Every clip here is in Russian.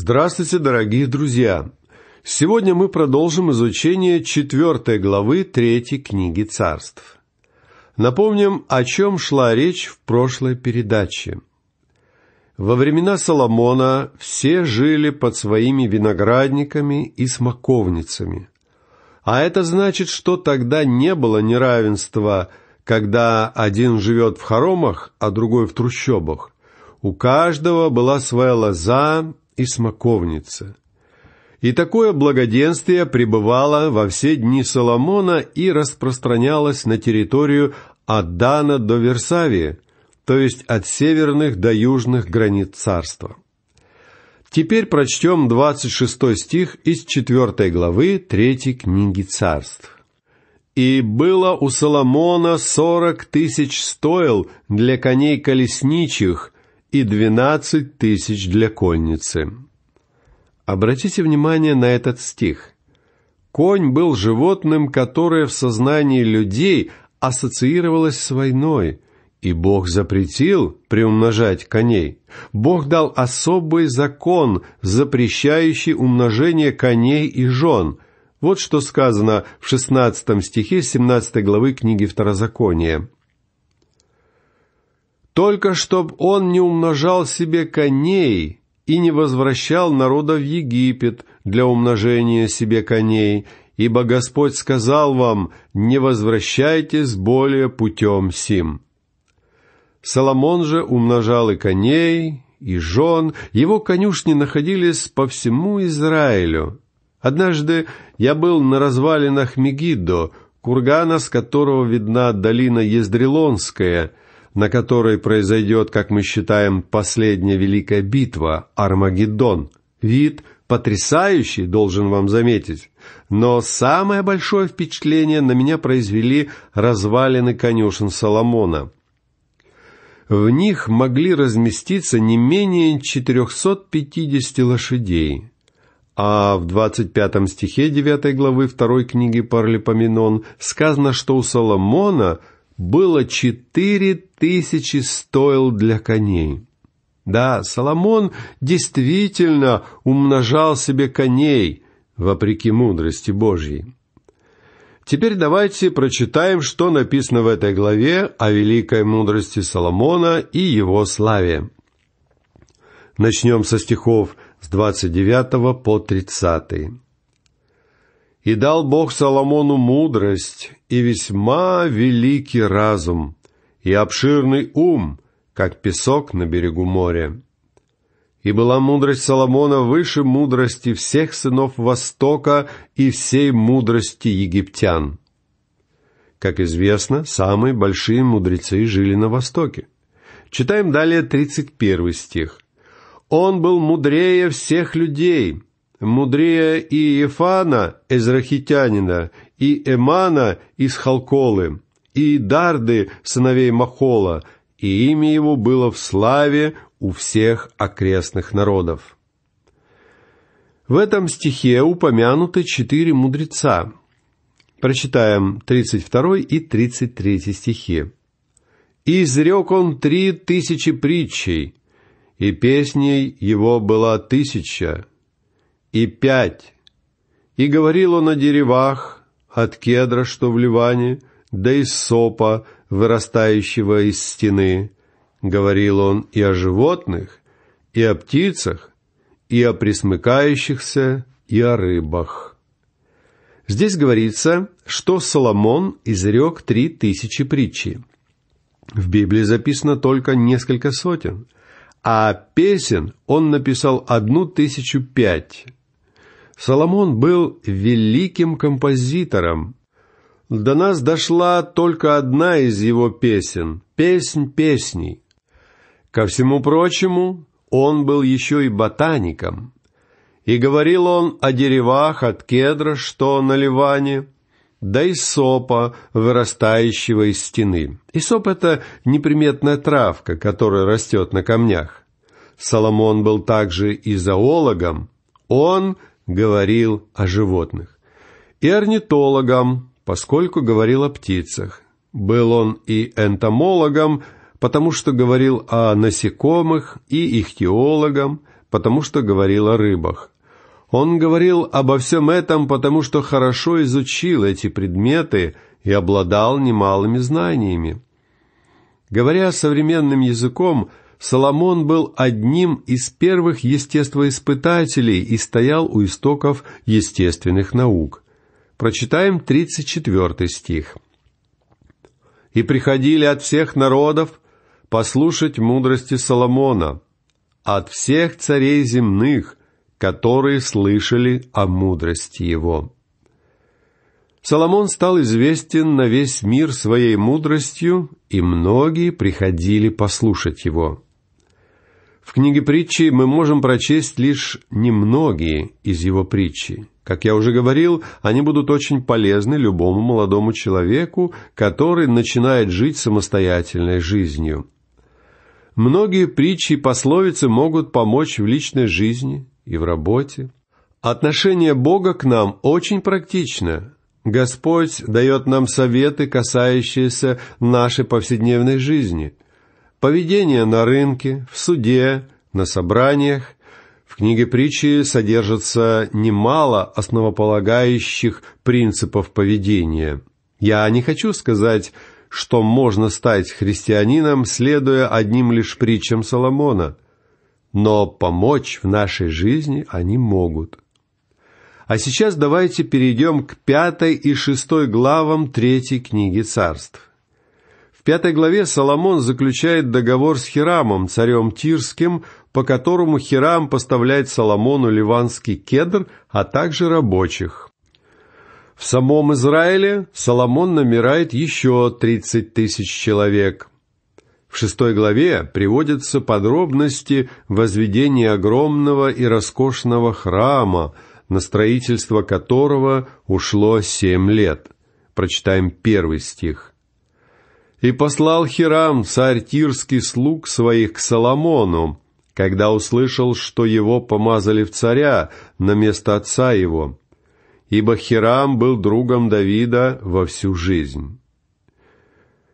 Здравствуйте, дорогие друзья! Сегодня мы продолжим изучение четвертой главы третьей книги царств. Напомним, о чем шла речь в прошлой передаче. Во времена Соломона все жили под своими виноградниками и смоковницами. А это значит, что тогда не было неравенства, когда один живет в хоромах, а другой в трущобах. У каждого была своя лоза и смоковница. И такое благоденствие пребывало во все дни Соломона и распространялось на территорию от Дана до Версавии, то есть от северных до южных границ царства. Теперь прочтем 26 стих из 4 главы 3 книги царств. «И было у Соломона сорок тысяч стоил для коней колесничих, и двенадцать тысяч для конницы. Обратите внимание на этот стих. Конь был животным, которое в сознании людей ассоциировалось с войной, и Бог запретил приумножать коней. Бог дал особый закон, запрещающий умножение коней и жен. Вот что сказано в 16 стихе 17 главы книги Второзакония. Только чтоб он не умножал себе коней и не возвращал народа в Египет для умножения себе коней, ибо Господь сказал вам, не возвращайтесь более путем сим». Соломон же умножал и коней, и жен, его конюшни находились по всему Израилю. Однажды я был на развалинах Мегиддо, кургана, с которого видна долина Ездрелонская — на которой произойдет, как мы считаем, последняя великая битва – Армагеддон. Вид потрясающий, должен вам заметить. Но самое большое впечатление на меня произвели развалины конюшен Соломона. В них могли разместиться не менее 450 лошадей. А в 25 стихе 9 главы 2 книги Паралипоменон сказано, что у Соломона – было четыре тысячи стоил для коней. Да, Соломон действительно умножал себе коней, вопреки мудрости Божьей. Теперь давайте прочитаем, что написано в этой главе о великой мудрости Соломона и его славе. Начнем со стихов с 29 по 30. И дал Бог Соломону мудрость и весьма великий разум, и обширный ум, как песок на берегу моря. И была мудрость Соломона выше мудрости всех сынов Востока и всей мудрости египтян. Как известно, самые большие мудрецы жили на Востоке. Читаем далее 31 стих. «Он был мудрее всех людей, мудрее Иефана, Эзрахитянина, и Эмана из Халколы, и Дарды, сыновей Махола, и имя его было в славе у всех окрестных народов. В этом стихе упомянуты четыре мудреца. Прочитаем 32 и 33 стихи. «И изрек он три тысячи притчей, и песней его была тысяча, и пять. И говорил он о деревах, от кедра, что в Ливане, да из сопа, вырастающего из стены. Говорил он и о животных, и о птицах, и о присмыкающихся, и о рыбах. Здесь говорится, что Соломон изрек три тысячи притчи. В Библии записано только несколько сотен, а песен он написал одну тысячу пять – Соломон был великим композитором. До нас дошла только одна из его песен — «Песнь песней». Ко всему прочему, он был еще и ботаником. И говорил он о деревах от кедра, что на Ливане, да и сопа, вырастающего из стены. И соп — это неприметная травка, которая растет на камнях. Соломон был также и зоологом. Он говорил о животных, и орнитологом, поскольку говорил о птицах. Был он и энтомологом, потому что говорил о насекомых, и ихтиологом, потому что говорил о рыбах. Он говорил обо всем этом, потому что хорошо изучил эти предметы и обладал немалыми знаниями. Говоря современным языком – Соломон был одним из первых естествоиспытателей и стоял у истоков естественных наук. Прочитаем 34 стих. «И приходили от всех народов послушать мудрости Соломона, от всех царей земных, которые слышали о мудрости его». Соломон стал известен на весь мир своей мудростью, и многие приходили послушать его. В книге притчи мы можем прочесть лишь немногие из его притчи. Как я уже говорил, они будут очень полезны любому молодому человеку, который начинает жить самостоятельной жизнью. Многие притчи и пословицы могут помочь в личной жизни и в работе. Отношение Бога к нам очень практично. Господь дает нам советы, касающиеся нашей повседневной жизни – Поведение на рынке, в суде, на собраниях. В книге притчи содержится немало основополагающих принципов поведения. Я не хочу сказать, что можно стать христианином, следуя одним лишь притчам Соломона, но помочь в нашей жизни они могут. А сейчас давайте перейдем к пятой и шестой главам третьей книги царств пятой главе Соломон заключает договор с Хирамом, царем Тирским, по которому Хирам поставляет Соломону ливанский кедр, а также рабочих. В самом Израиле Соломон намирает еще тридцать тысяч человек. В шестой главе приводятся подробности возведения огромного и роскошного храма, на строительство которого ушло семь лет. Прочитаем первый стих. И послал Хирам, царь Тирский, слуг своих к Соломону, когда услышал, что его помазали в царя на место отца его, ибо Хирам был другом Давида во всю жизнь.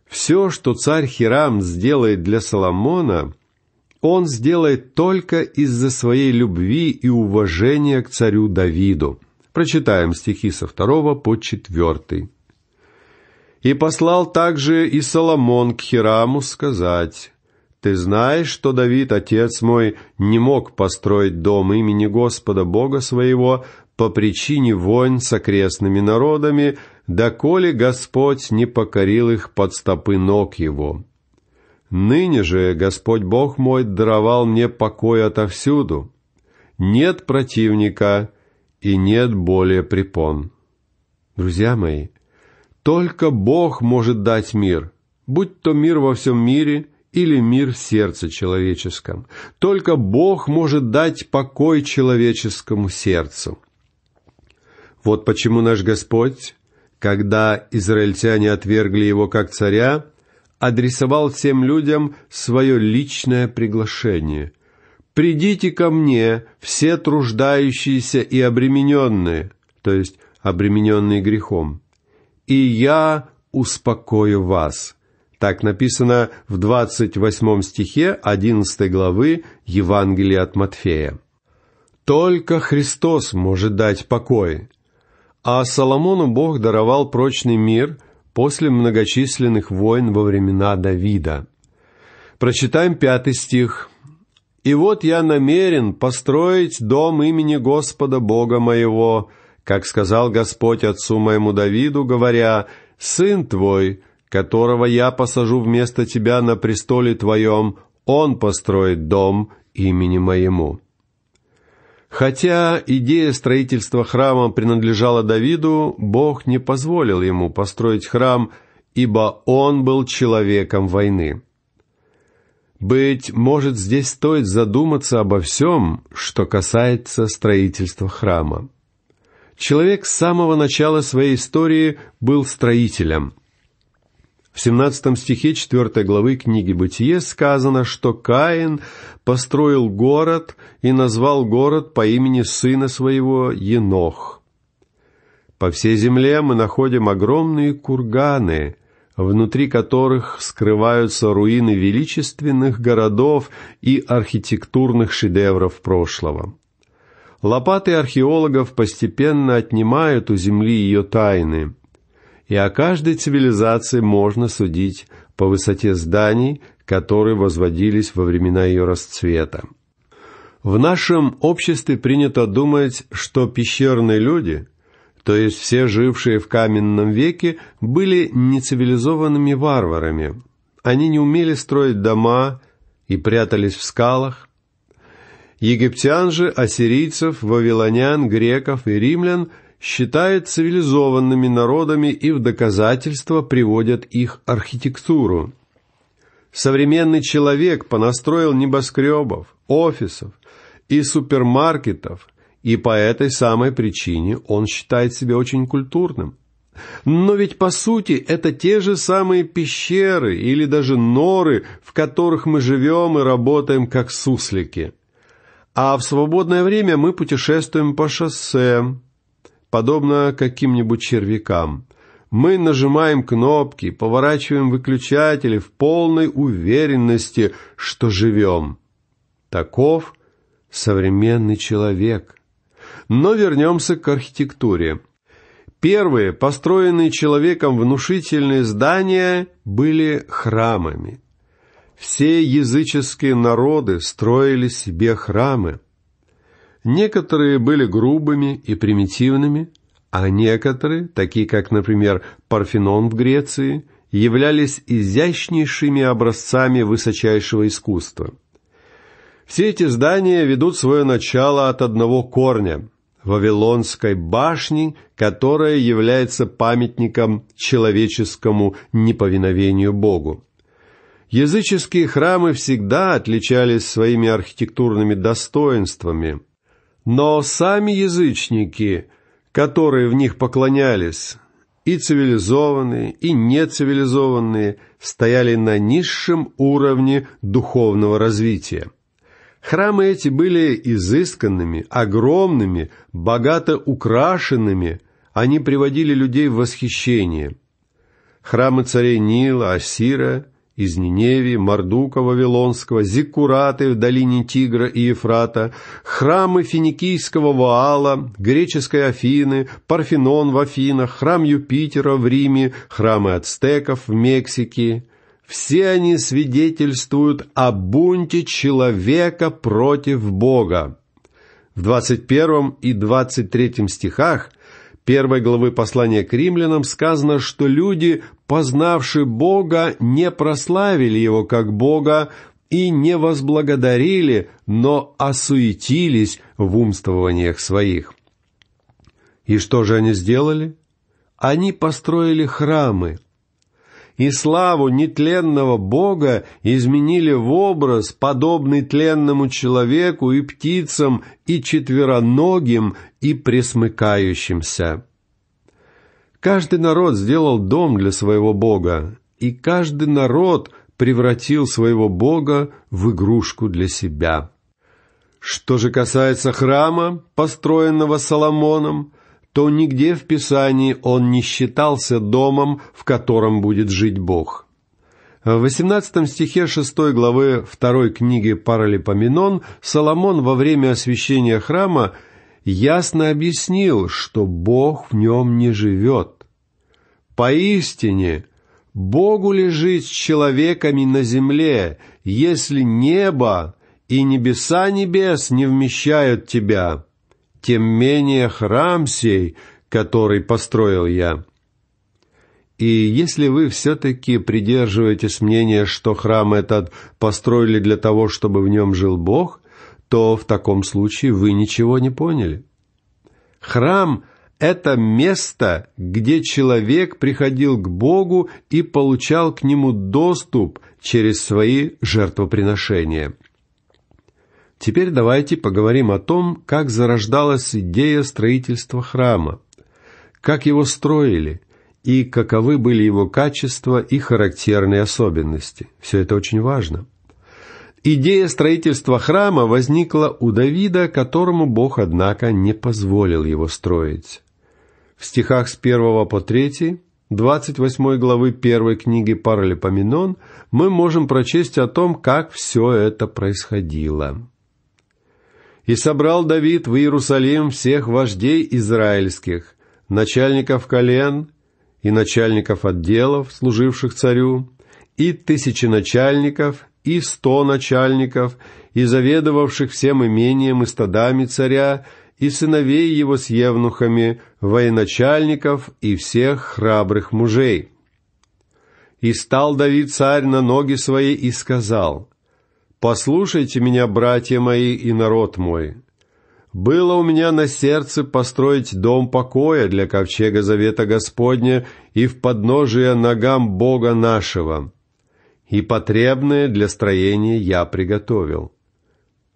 Все, что царь Хирам сделает для Соломона, он сделает только из-за своей любви и уважения к царю Давиду. Прочитаем стихи со второго по четвертый. И послал также и Соломон к Хираму сказать, «Ты знаешь, что Давид, отец мой, не мог построить дом имени Господа Бога своего по причине войн с окрестными народами, доколе Господь не покорил их под стопы ног его. Ныне же Господь Бог мой даровал мне покой отовсюду. Нет противника и нет более препон». Друзья мои, только Бог может дать мир, будь то мир во всем мире или мир в сердце человеческом. Только Бог может дать покой человеческому сердцу. Вот почему наш Господь, когда израильтяне отвергли его как царя, адресовал всем людям свое личное приглашение. «Придите ко мне, все труждающиеся и обремененные», то есть обремененные грехом – и я успокою вас». Так написано в 28 стихе 11 главы Евангелия от Матфея. Только Христос может дать покой. А Соломону Бог даровал прочный мир после многочисленных войн во времена Давида. Прочитаем пятый стих. «И вот я намерен построить дом имени Господа Бога моего, как сказал Господь отцу моему Давиду, говоря, «Сын твой, которого я посажу вместо тебя на престоле твоем, он построит дом имени моему». Хотя идея строительства храма принадлежала Давиду, Бог не позволил ему построить храм, ибо он был человеком войны. Быть может, здесь стоит задуматься обо всем, что касается строительства храма человек с самого начала своей истории был строителем. В 17 стихе 4 главы книги «Бытие» сказано, что Каин построил город и назвал город по имени сына своего Енох. По всей земле мы находим огромные курганы, внутри которых скрываются руины величественных городов и архитектурных шедевров прошлого. Лопаты археологов постепенно отнимают у Земли ее тайны, и о каждой цивилизации можно судить по высоте зданий, которые возводились во времена ее расцвета. В нашем обществе принято думать, что пещерные люди, то есть все жившие в каменном веке, были нецивилизованными варварами. Они не умели строить дома и прятались в скалах, Египтян же, ассирийцев, вавилонян, греков и римлян считает цивилизованными народами и в доказательство приводят их архитектуру. Современный человек понастроил небоскребов, офисов и супермаркетов, и по этой самой причине он считает себя очень культурным. Но ведь по сути это те же самые пещеры или даже норы, в которых мы живем и работаем как суслики – а в свободное время мы путешествуем по шоссе, подобно каким-нибудь червякам. Мы нажимаем кнопки, поворачиваем выключатели в полной уверенности, что живем. Таков современный человек. Но вернемся к архитектуре. Первые, построенные человеком внушительные здания, были храмами. Все языческие народы строили себе храмы. Некоторые были грубыми и примитивными, а некоторые, такие как, например, Парфенон в Греции, являлись изящнейшими образцами высочайшего искусства. Все эти здания ведут свое начало от одного корня – Вавилонской башни, которая является памятником человеческому неповиновению Богу. Языческие храмы всегда отличались своими архитектурными достоинствами, но сами язычники, которые в них поклонялись, и цивилизованные, и нецивилизованные, стояли на низшем уровне духовного развития. Храмы эти были изысканными, огромными, богато украшенными, они приводили людей в восхищение. Храмы царей Нила, Асира – из Ниневи, Мардука Вавилонского, зиккураты в долине Тигра и Ефрата, храмы финикийского Ваала, греческой Афины, Парфенон в Афинах, храм Юпитера в Риме, храмы ацтеков в Мексике. Все они свидетельствуют о бунте человека против Бога. В 21 и 23 стихах первой главы послания к римлянам сказано, что люди познавши Бога, не прославили Его как Бога и не возблагодарили, но осуетились в умствованиях своих. И что же они сделали? Они построили храмы, и славу нетленного Бога изменили в образ, подобный тленному человеку и птицам, и четвероногим, и пресмыкающимся. Каждый народ сделал дом для своего Бога, и каждый народ превратил своего Бога в игрушку для себя. Что же касается храма, построенного Соломоном, то нигде в Писании он не считался домом, в котором будет жить Бог. В 18 стихе 6 главы 2 книги Паралипоменон Соломон во время освящения храма ясно объяснил, что Бог в нем не живет. Поистине, Богу ли жить с человеками на земле, если небо и небеса небес не вмещают тебя? Тем менее храм сей, который построил я». И если вы все-таки придерживаетесь мнения, что храм этот построили для того, чтобы в нем жил Бог, то в таком случае вы ничего не поняли. Храм это место, где человек приходил к Богу и получал к Нему доступ через свои жертвоприношения. Теперь давайте поговорим о том, как зарождалась идея строительства храма, как его строили и каковы были его качества и характерные особенности. Все это очень важно. Идея строительства храма возникла у Давида, которому Бог, однако, не позволил его строить в стихах с 1 по 3, 28 главы первой книги Паралипоменон, мы можем прочесть о том, как все это происходило. «И собрал Давид в Иерусалим всех вождей израильских, начальников колен и начальников отделов, служивших царю, и тысячи начальников, и сто начальников, и заведовавших всем имением и стадами царя, и сыновей его с евнухами, военачальников и всех храбрых мужей. И стал Давид царь на ноги свои и сказал, «Послушайте меня, братья мои и народ мой. Было у меня на сердце построить дом покоя для ковчега завета Господня и в подножие ногам Бога нашего, и потребное для строения я приготовил.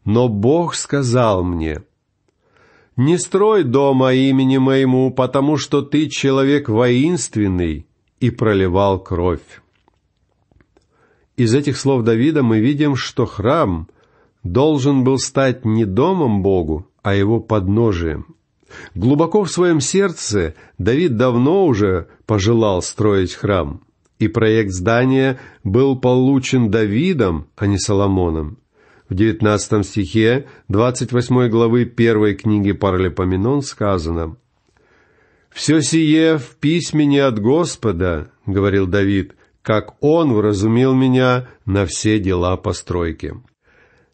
Но Бог сказал мне — не строй дома имени моему, потому что ты человек воинственный и проливал кровь. Из этих слов Давида мы видим, что храм должен был стать не домом Богу, а его подножием. Глубоко в своем сердце Давид давно уже пожелал строить храм, и проект здания был получен Давидом, а не Соломоном. В 19 стихе 28 главы первой книги Паралипоменон сказано «Все сие в письмене от Господа, — говорил Давид, — как Он вразумил меня на все дела постройки».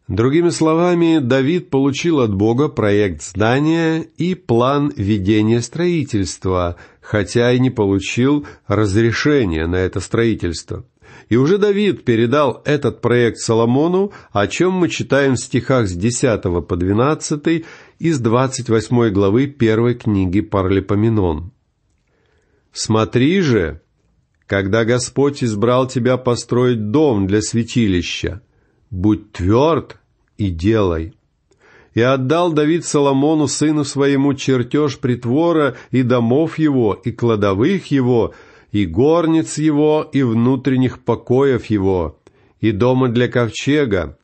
Другими словами, Давид получил от Бога проект здания и план ведения строительства, хотя и не получил разрешения на это строительство – и уже Давид передал этот проект Соломону, о чем мы читаем в стихах с 10 по 12 из 28 главы первой книги Паралипоменон. «Смотри же, когда Господь избрал тебя построить дом для святилища, будь тверд и делай». И отдал Давид Соломону, сыну своему, чертеж притвора и домов его, и кладовых его – и горниц его, и внутренних покоев его, и дома для ковчега,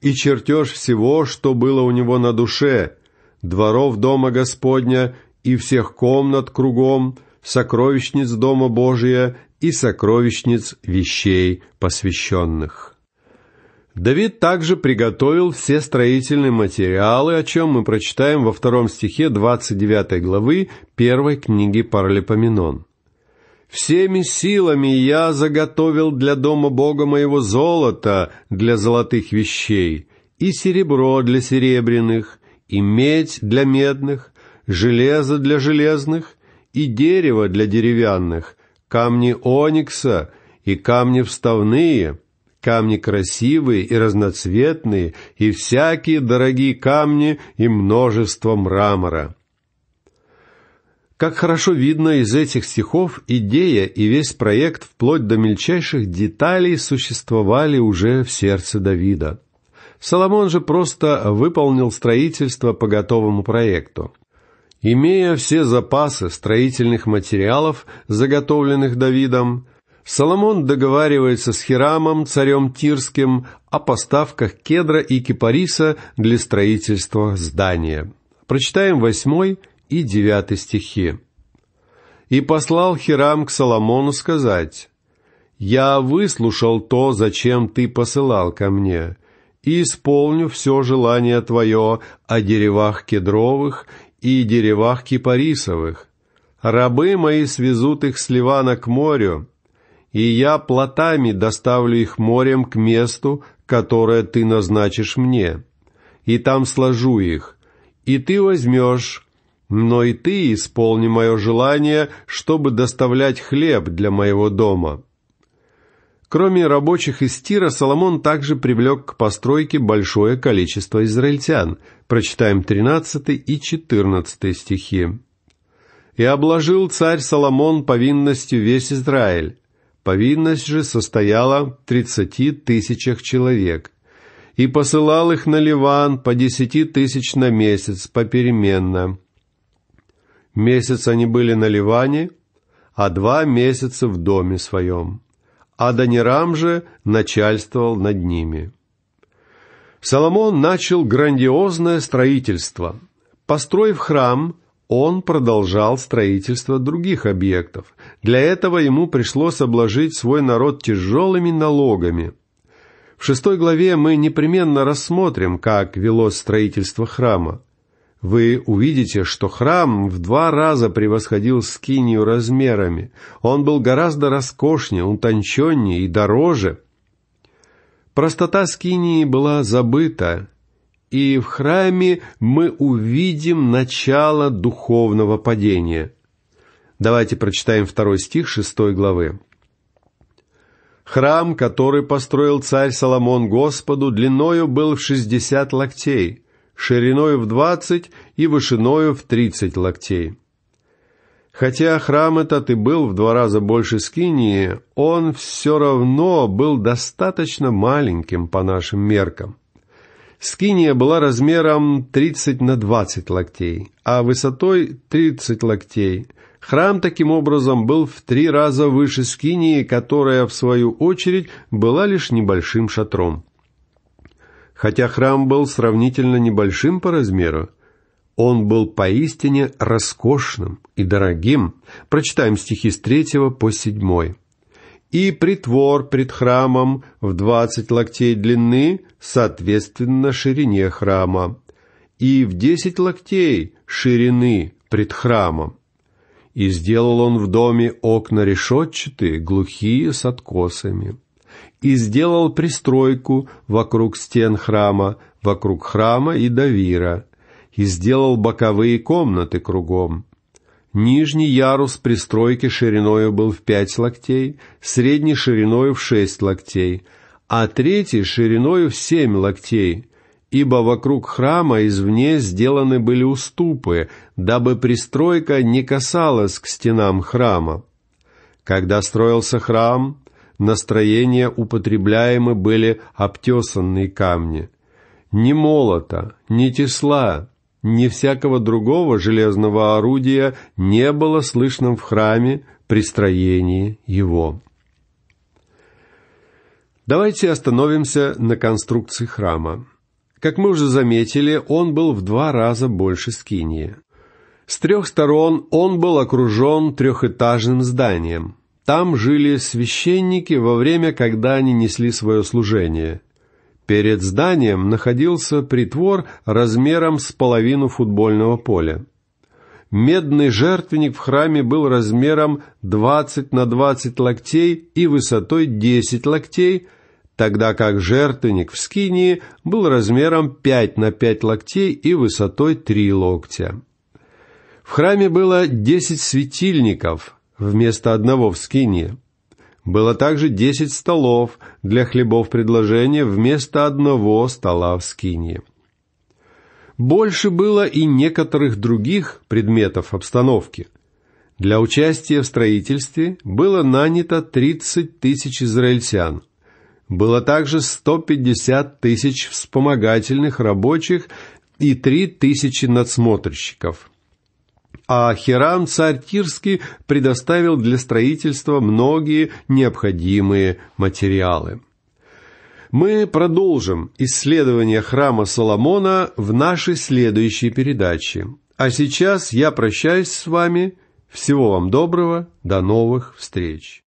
и чертеж всего, что было у него на душе, дворов дома Господня и всех комнат кругом, сокровищниц дома Божия и сокровищниц вещей посвященных. Давид также приготовил все строительные материалы, о чем мы прочитаем во втором стихе 29 главы первой книги Паралипоменон. Всеми силами я заготовил для дома Бога моего золото для золотых вещей, и серебро для серебряных, и медь для медных, железо для железных, и дерево для деревянных, камни оникса и камни вставные, камни красивые и разноцветные, и всякие дорогие камни и множество мрамора. Как хорошо видно из этих стихов, идея и весь проект вплоть до мельчайших деталей существовали уже в сердце Давида. Соломон же просто выполнил строительство по готовому проекту. Имея все запасы строительных материалов, заготовленных Давидом, Соломон договаривается с Хирамом, царем Тирским, о поставках кедра и кипариса для строительства здания. Прочитаем восьмой и 9 стихи. «И послал Хирам к Соломону сказать, «Я выслушал то, зачем ты посылал ко мне, и исполню все желание твое о деревах кедровых и деревах кипарисовых. Рабы мои свезут их с Ливана к морю, и я плотами доставлю их морем к месту, которое ты назначишь мне, и там сложу их, и ты возьмешь но и ты исполни мое желание, чтобы доставлять хлеб для моего дома». Кроме рабочих из Тира, Соломон также привлек к постройке большое количество израильтян. Прочитаем 13 и 14 стихи. «И обложил царь Соломон повинностью весь Израиль. Повинность же состояла в тридцати тысячах человек. И посылал их на Ливан по десяти тысяч на месяц попеременно, Месяц они были на Ливане, а два месяца в доме своем. а Данирам же начальствовал над ними. Соломон начал грандиозное строительство. Построив храм, он продолжал строительство других объектов. Для этого ему пришлось обложить свой народ тяжелыми налогами. В шестой главе мы непременно рассмотрим, как велось строительство храма. Вы увидите, что храм в два раза превосходил скинию размерами. Он был гораздо роскошнее, утонченнее и дороже. Простота скинии была забыта, и в храме мы увидим начало духовного падения. Давайте прочитаем второй стих шестой главы. Храм, который построил царь Соломон Господу, длиною был в шестьдесят локтей, шириною в двадцать и вышиною в тридцать локтей. Хотя храм этот и был в два раза больше Скинии, он все равно был достаточно маленьким по нашим меркам. Скиния была размером 30 на 20 локтей, а высотой 30 локтей. Храм таким образом был в три раза выше Скинии, которая, в свою очередь, была лишь небольшим шатром. Хотя храм был сравнительно небольшим по размеру, он был поистине роскошным и дорогим. Прочитаем стихи с 3 по 7. «И притвор пред храмом в двадцать локтей длины, соответственно ширине храма, и в десять локтей ширины пред храмом. И сделал он в доме окна решетчатые, глухие с откосами и сделал пристройку вокруг стен храма, вокруг храма и Давира, и сделал боковые комнаты кругом. Нижний ярус пристройки шириною был в пять локтей, средний шириною в шесть локтей, а третий шириною в семь локтей, ибо вокруг храма извне сделаны были уступы, дабы пристройка не касалась к стенам храма. Когда строился храм, настроения употребляемы были обтесанные камни. Ни молота, ни тесла, ни всякого другого железного орудия не было слышно в храме при строении его. Давайте остановимся на конструкции храма. Как мы уже заметили, он был в два раза больше скинии. С трех сторон он был окружен трехэтажным зданием – там жили священники во время, когда они несли свое служение. Перед зданием находился притвор размером с половину футбольного поля. Медный жертвенник в храме был размером 20 на 20 локтей и высотой 10 локтей, тогда как жертвенник в Скинии был размером 5 на 5 локтей и высотой 3 локтя. В храме было 10 светильников – вместо одного в скине. Было также десять столов для хлебов предложения вместо одного стола в скине. Больше было и некоторых других предметов обстановки. Для участия в строительстве было нанято 30 тысяч израильтян. Было также 150 тысяч вспомогательных рабочих и 3 тысячи надсмотрщиков – а Хирам царь Тирский предоставил для строительства многие необходимые материалы. Мы продолжим исследование храма Соломона в нашей следующей передаче. А сейчас я прощаюсь с вами. Всего вам доброго. До новых встреч.